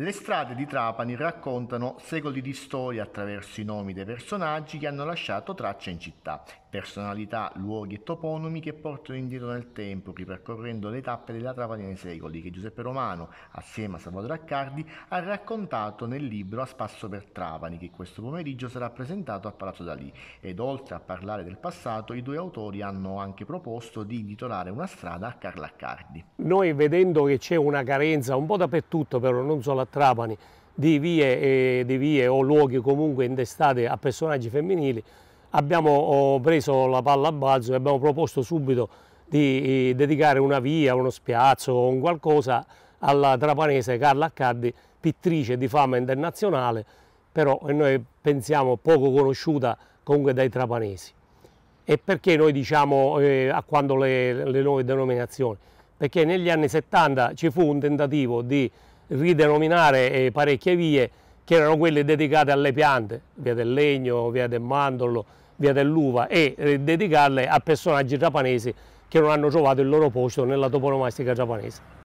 Le strade di Trapani raccontano secoli di storia attraverso i nomi dei personaggi che hanno lasciato traccia in città, personalità, luoghi e toponomi che portano indietro nel tempo, ripercorrendo le tappe della Trapani nei secoli che Giuseppe Romano, assieme a Salvatore Accardi, ha raccontato nel libro A spasso per Trapani, che questo pomeriggio sarà presentato a Palazzo Dalì. Ed oltre a parlare del passato, i due autori hanno anche proposto di intitolare una strada a Carlo Accardi. Noi vedendo che c'è una carenza un po' dappertutto, però non solo a Trapani di vie, e, di vie o luoghi comunque intestate a personaggi femminili, abbiamo oh, preso la palla a balzo e abbiamo proposto subito di eh, dedicare una via, uno spiazzo o un qualcosa alla trapanese Carla Accardi, pittrice di fama internazionale, però noi pensiamo poco conosciuta comunque dai trapanesi. E perché noi diciamo eh, a quando le, le nuove denominazioni? Perché negli anni 70 ci fu un tentativo di ridenominare eh, parecchie vie che erano quelle dedicate alle piante, via del legno, via del mandorlo, via dell'uva e eh, dedicarle a personaggi giapponesi che non hanno trovato il loro posto nella toponomastica giapponese.